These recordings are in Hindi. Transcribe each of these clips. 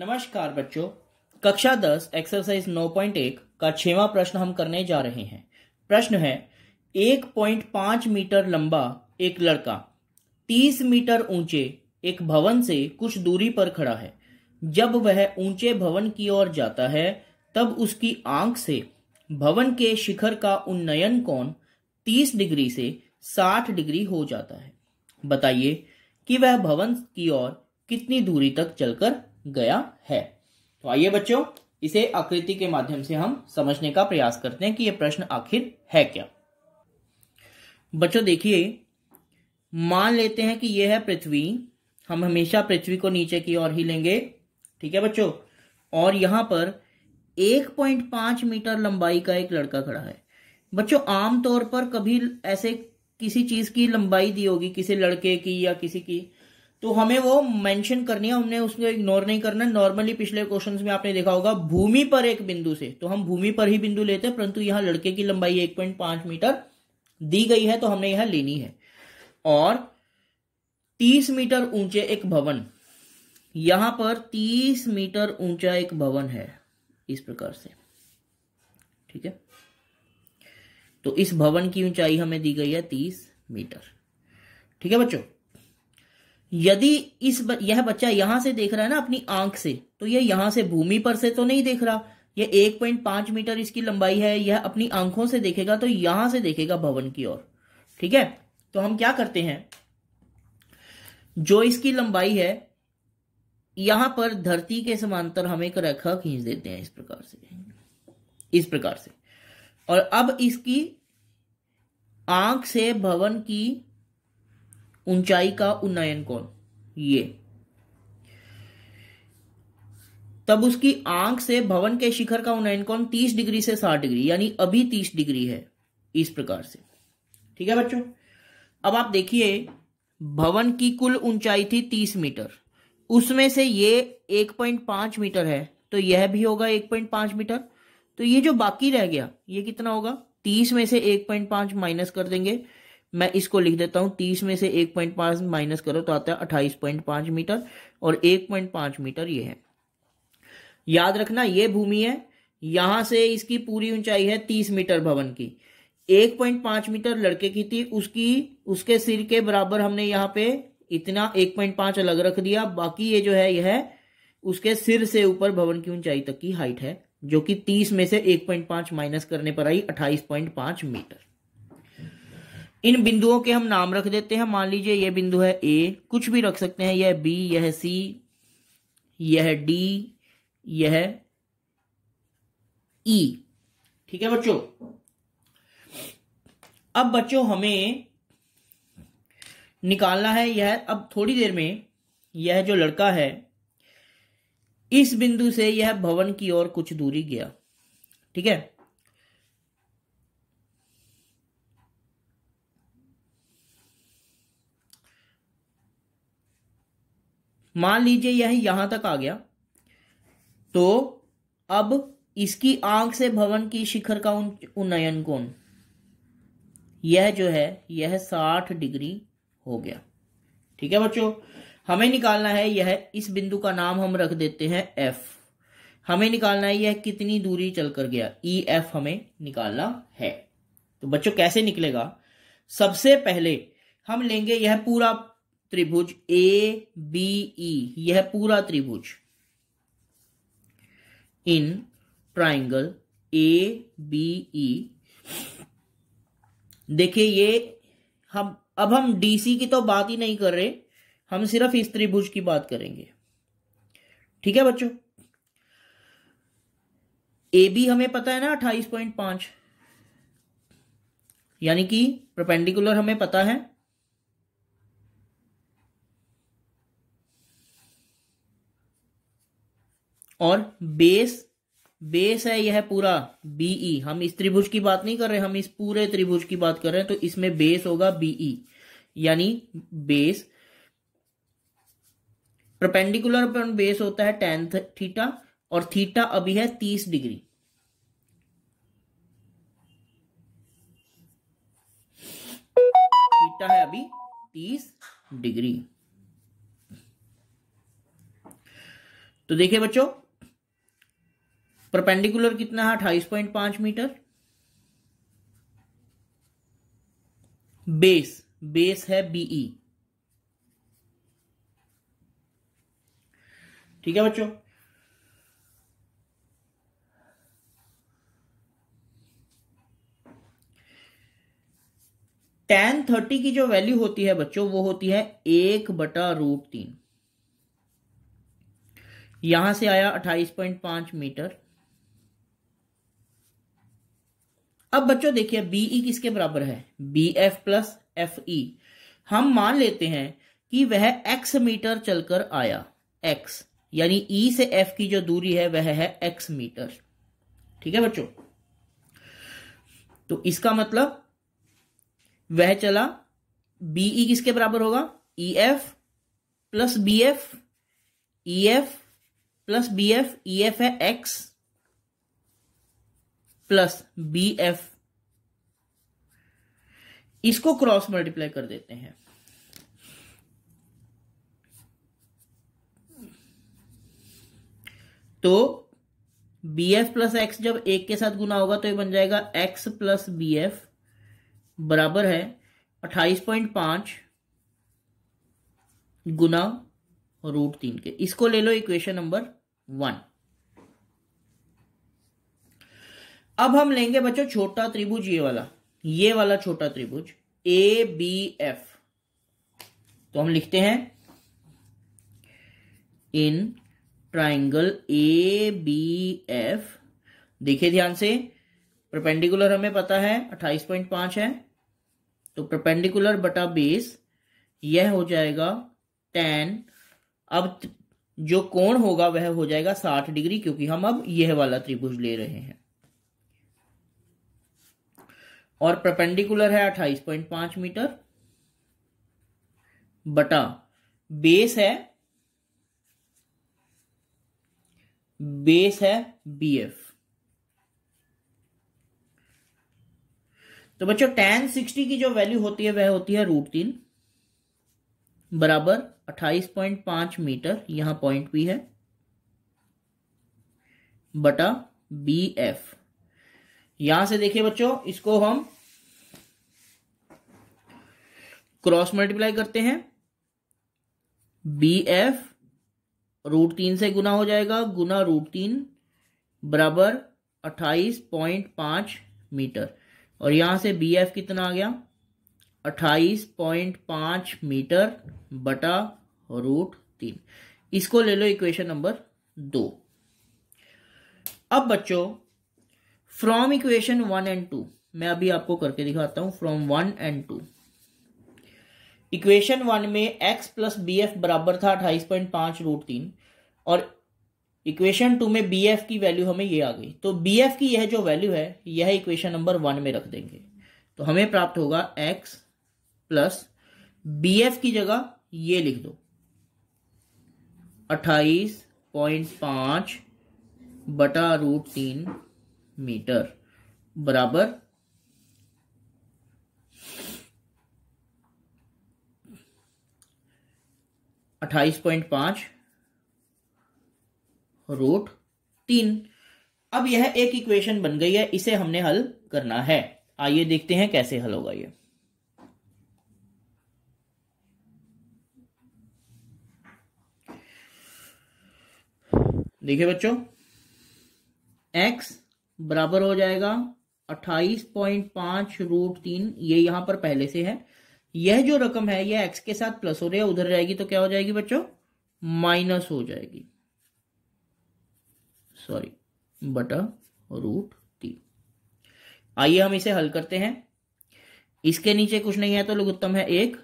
नमस्कार बच्चों कक्षा दस एक्सरसाइज नौ पॉइंट एक का छवा प्रश्न हम करने जा रहे हैं प्रश्न है एक पॉइंट पांच मीटर लंबा एक लड़का तीस मीटर ऊंचे एक भवन से कुछ दूरी पर खड़ा है जब वह ऊंचे भवन की ओर जाता है तब उसकी आंख से भवन के शिखर का उन्नयन कोण तीस डिग्री से साठ डिग्री हो जाता है बताइए कि वह भवन की ओर कितनी दूरी तक चलकर गया है तो आइए बच्चों इसे आकृति के माध्यम से हम समझने का प्रयास करते हैं कि यह प्रश्न आखिर है क्या बच्चों देखिए मान लेते हैं कि यह है पृथ्वी हम हमेशा पृथ्वी को नीचे की ओर ही लेंगे ठीक है बच्चों और यहां पर 1.5 मीटर लंबाई का एक लड़का खड़ा है बच्चों आमतौर पर कभी ऐसे किसी चीज की लंबाई दी होगी किसी लड़के की या किसी की तो हमें वो मेंशन करनी है हमने उसको इग्नोर नहीं करना नॉर्मली पिछले क्वेश्चन में आपने देखा होगा भूमि पर एक बिंदु से तो हम भूमि पर ही बिंदु लेते हैं परंतु यहां लड़के की लंबाई एक पॉइंट पांच मीटर दी गई है तो हमने यह लेनी है और तीस मीटर ऊंचे एक भवन यहां पर तीस मीटर ऊंचा एक भवन है इस प्रकार से ठीक है तो इस भवन की ऊंचाई हमें दी गई है तीस मीटर ठीक है बच्चों यदि इस ब, यह बच्चा यहां से देख रहा है ना अपनी आंख से तो यह यहां से भूमि पर से तो नहीं देख रहा यह एक पॉइंट पांच मीटर इसकी लंबाई है यह अपनी आंखों से देखेगा तो यहां से देखेगा भवन की ओर ठीक है तो हम क्या करते हैं जो इसकी लंबाई है यहां पर धरती के समांतर हम एक रेखा खींच देते हैं इस प्रकार से इस प्रकार से और अब इसकी आंख से भवन की ऊंचाई का उन्नयन कोण ये तब उसकी आंख से भवन के शिखर का उन्नयन कोण 30 डिग्री से 60 डिग्री यानी अभी 30 डिग्री है इस प्रकार से ठीक है बच्चों अब आप देखिए भवन की कुल ऊंचाई थी 30 मीटर उसमें से ये 1.5 मीटर है तो यह भी होगा 1.5 मीटर तो ये जो बाकी रह गया ये कितना होगा 30 में से 1.5 माइनस कर देंगे मैं इसको लिख देता हूँ तीस में से एक पॉइंट पाँच माइनस करो तो आता है अट्ठाईस पॉइंट पाँच मीटर और एक पॉइंट पाँच मीटर ये है याद रखना ये भूमि है यहां से इसकी पूरी ऊंचाई है तीस मीटर भवन की एक पॉइंट पांच मीटर लड़के की थी उसकी उसके सिर के बराबर हमने यहाँ पे इतना एक पॉइंट पांच अलग रख दिया बाकी ये जो है यह उसके सिर से ऊपर भवन की ऊंचाई तक की हाइट है जो कि तीस में से एक पॉइंट पांच माइनस करने पर आई अट्ठाईस पॉइंट पांच मीटर इन बिंदुओं के हम नाम रख देते हैं मान लीजिए यह बिंदु है ए कुछ भी रख सकते हैं यह बी यह सी यह डी यह ई e। ठीक है बच्चों अब बच्चों हमें निकालना है यह अब थोड़ी देर में यह जो लड़का है इस बिंदु से यह भवन की ओर कुछ दूरी गया ठीक है मान लीजिए यह यहां तक आ गया तो अब इसकी आंख से भवन की शिखर का उन्नयन कोण यह जो है यह साठ डिग्री हो गया ठीक है बच्चों हमें निकालना है यह इस बिंदु का नाम हम रख देते हैं एफ हमें निकालना है यह कितनी दूरी चलकर गया ई e एफ हमें निकालना है तो बच्चों कैसे निकलेगा सबसे पहले हम लेंगे यह पूरा त्रिभुज ए बी ई यह पूरा त्रिभुज इन ट्राइंगल ए बी ई देखिए ये हम अब हम डीसी की तो बात ही नहीं कर रहे हम सिर्फ इस त्रिभुज की बात करेंगे ठीक है बच्चों ए बी हमें पता है ना अट्ठाईस पॉइंट पांच यानी कि प्रपेंडिकुलर हमें पता है और बेस बेस है यह पूरा बीई e। हम इस त्रिभुज की बात नहीं कर रहे हम इस पूरे त्रिभुज की बात कर रहे हैं तो इसमें बेस होगा बीई e। यानी बेस प्रपेंडिकुलर पर बेस होता है टेन थीटा और थीटा अभी है तीस डिग्री थीटा है अभी तीस डिग्री तो देखिए बच्चों परपेंडिकुलर कितना है अट्ठाईस पॉइंट पांच मीटर बेस बेस है बीई e। ठीक है बच्चों टेन थर्टी की जो वैल्यू होती है बच्चों वो होती है एक बटा रूट तीन यहां से आया अट्ठाईस पॉइंट पांच मीटर अब बच्चों देखिए बीई e किसके बराबर है B F plus F E हम मान लेते हैं कि वह एक्स मीटर चलकर आया एक्स यानी ई e से एफ की जो दूरी है वह है एक्स मीटर ठीक है बच्चों तो इसका मतलब वह चला बीई e किसके बराबर होगा E F plus B F E F plus B F E F है एक्स प्लस बी एफ इसको क्रॉस मल्टीप्लाई कर देते हैं तो बी एफ प्लस एक्स जब एक के साथ गुना होगा तो ये बन जाएगा एक्स प्लस बी एफ बराबर है अट्ठाईस पॉइंट पांच गुना रूट तीन के इसको ले लो इक्वेशन नंबर वन अब हम लेंगे बच्चों छोटा त्रिभुज ये वाला ये वाला छोटा त्रिभुज ए बी एफ तो हम लिखते हैं in triangle A B F देखिए ध्यान से प्रपेंडिकुलर हमें पता है 28.5 है तो प्रपेंडिकुलर बटा बेस यह हो जाएगा टेन अब जो कोण होगा वह हो जाएगा 60 डिग्री क्योंकि हम अब यह वाला त्रिभुज ले रहे हैं और प्रपेंडिकुलर है अट्ठाईस पॉइंट पांच मीटर बटा बेस है बेस है बी एफ तो बच्चों टेन सिक्सटी की जो वैल्यू होती है वह होती है रूट तीन बराबर अट्ठाईस पॉइंट पांच मीटर यहां पॉइंट भी है बटा बी एफ यहां से देखिए बच्चों इसको हम क्रॉस मल्टीप्लाई करते हैं बी एफ रूट तीन से गुना हो जाएगा गुना रूट तीन बराबर अट्ठाईस पॉइंट पांच मीटर और यहां से बी एफ कितना आ गया अट्ठाईस पॉइंट पांच मीटर बटा रूट तीन इसको ले लो इक्वेशन नंबर दो अब बच्चों from equation one and two मैं अभी आपको करके दिखाता हूं from one and two equation one में एक्स प्लस बी एफ बराबर था अट्ठाईस पॉइंट पांच रूट तीन और इक्वेशन टू में बी एफ की वैल्यू हमें ये आ गई तो बी एफ की यह जो वैल्यू है यह इक्वेशन नंबर वन में रख देंगे तो हमें प्राप्त होगा एक्स प्लस बी एफ की जगह ये लिख दो अट्ठाईस पॉइंट पांच बटा रूट तीन मीटर बराबर अट्ठाईस पॉइंट पांच रूट तीन अब यह एक इक्वेशन बन गई है इसे हमने हल करना है आइए देखते हैं कैसे हल होगा ये देखिए बच्चों एक्स बराबर हो जाएगा अट्ठाईस पॉइंट पांच रूट तीन ये यहां पर पहले से है यह जो रकम है यह एक्स के साथ प्लस हो रही है उधर जाएगी तो क्या हो जाएगी बच्चों माइनस हो जाएगी सॉरी बटा रूट तीन आइए हम इसे हल करते हैं इसके नीचे कुछ नहीं है तो लघुत्तम है एक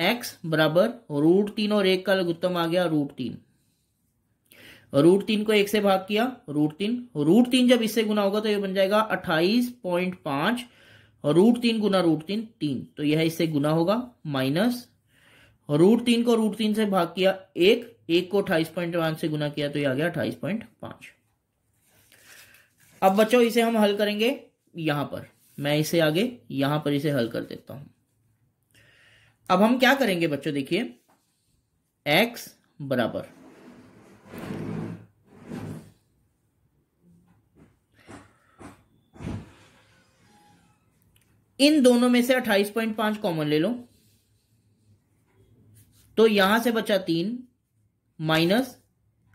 एक्स बराबर रूट तीन और एक का लघुत्तम आ गया रूट तीन रूट तीन को एक से भाग किया रूट तीन रूट तीन जब इससे गुना होगा तो ये बन जाएगा अट्ठाईस पॉइंट पांच रूट तीन गुना रूट तीन तीन तो यह इससे गुना होगा माइनस रूट तीन को रूट तीन से भाग किया एक एक को अट्ठाईस पॉइंट पांच से गुना किया तो यह आ गया अट्ठाईस पॉइंट पांच अब बच्चों इसे हम हल करेंगे यहां पर मैं इसे आगे यहां पर इसे हल कर देता हूं अब हम क्या करेंगे बच्चों देखिए एक्स बराबर इन दोनों में से अट्ठाईस पॉइंट पांच कॉमन ले लो तो यहां से बचा तीन माइनस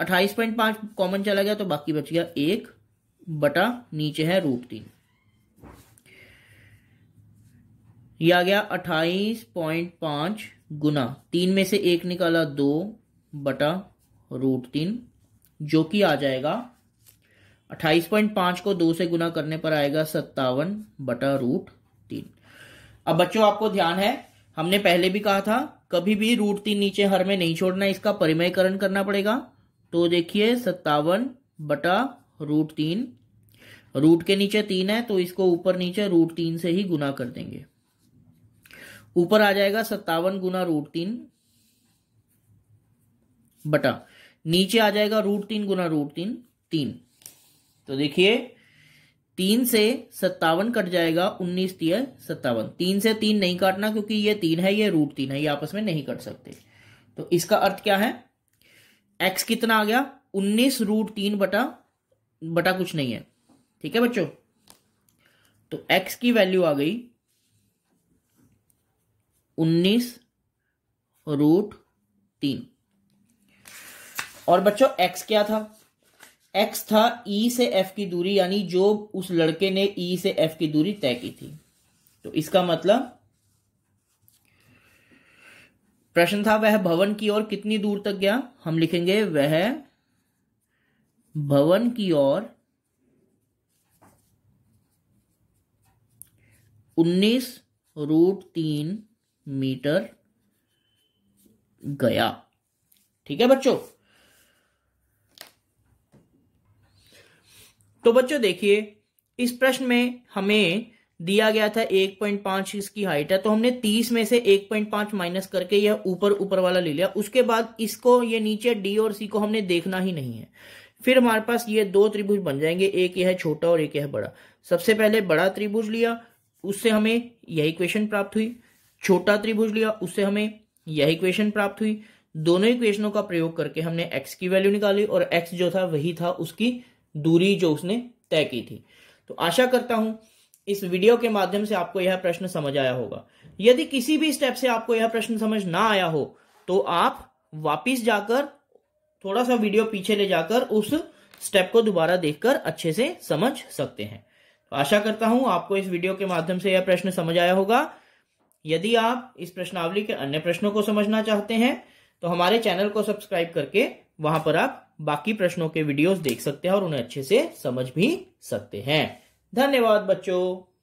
अट्ठाईस पॉइंट पांच कॉमन चला गया तो बाकी बच गया एक बटा नीचे है रूट तीन यह आ गया अट्ठाईस पॉइंट पांच गुना तीन में से एक निकाला दो बटा रूट तीन जो कि आ जाएगा अट्ठाईस पॉइंट पांच को दो से गुना करने पर आएगा सत्तावन बटा रूट तीन अब बच्चों आपको ध्यान है हमने पहले भी कहा था कभी भी रूट तीन नीचे हर में नहीं छोड़ना इसका परिमयकरण करना पड़ेगा तो देखिए सत्तावन बटा रूट तीन रूट के नीचे तीन है तो इसको ऊपर नीचे रूट तीन से ही गुना कर देंगे ऊपर आ जाएगा सत्तावन गुना रूट तीन बटा नीचे आ जाएगा रूट तीन गुना रूट तीन तीन तो देखिए तीन से सत्तावन कट जाएगा उन्नीस तीय सत्तावन तीन से तीन नहीं काटना क्योंकि ये तीन है ये रूट तीन है ये आपस में नहीं कट सकते तो इसका अर्थ क्या है एक्स कितना आ गया उन्नीस रूट तीन बटा बटा कुछ नहीं है ठीक है बच्चों तो एक्स की वैल्यू आ गई उन्नीस रूट तीन और बच्चों एक्स क्या था एक्स था ई e से एफ की दूरी यानी जो उस लड़के ने ई e से एफ की दूरी तय की थी तो इसका मतलब प्रश्न था वह भवन की ओर कितनी दूर तक गया हम लिखेंगे वह भवन की ओर 19 रूट तीन मीटर गया ठीक है बच्चों तो बच्चों देखिए इस प्रश्न में हमें दिया गया था 1.5 पॉइंट इसकी हाइट है तो हमने 30 में से 1.5 माइनस करके यह ऊपर ऊपर वाला ले लिया उसके बाद इसको ये नीचे डी और सी को हमने देखना ही नहीं है फिर हमारे पास ये दो त्रिभुज बन जाएंगे एक यह छोटा और एक यह बड़ा सबसे पहले बड़ा त्रिभुज लिया उससे हमें यह इक्वेशन प्राप्त हुई छोटा त्रिभुज लिया उससे हमें यह इक्वेशन प्राप्त हुई दोनों इक्वेशनों का प्रयोग करके हमने एक्स की वैल्यू निकाली और एक्स जो था वही था उसकी दूरी जो उसने तय की थी तो आशा करता हूं इस वीडियो के माध्यम से आपको यह प्रश्न समझ आया होगा यदि किसी भी स्टेप से आपको यह प्रश्न समझ ना आया हो तो आप वापिस जाकर थोड़ा सा वीडियो पीछे ले जाकर उस स्टेप को दोबारा देखकर अच्छे से समझ सकते हैं तो आशा करता हूं आपको इस वीडियो के माध्यम से यह प्रश्न समझ आया होगा यदि आप इस प्रश्नावली के अन्य प्रश्नों को समझना चाहते हैं तो हमारे चैनल को सब्सक्राइब करके वहां पर आप बाकी प्रश्नों के वीडियोस देख सकते हैं और उन्हें अच्छे से समझ भी सकते हैं धन्यवाद बच्चों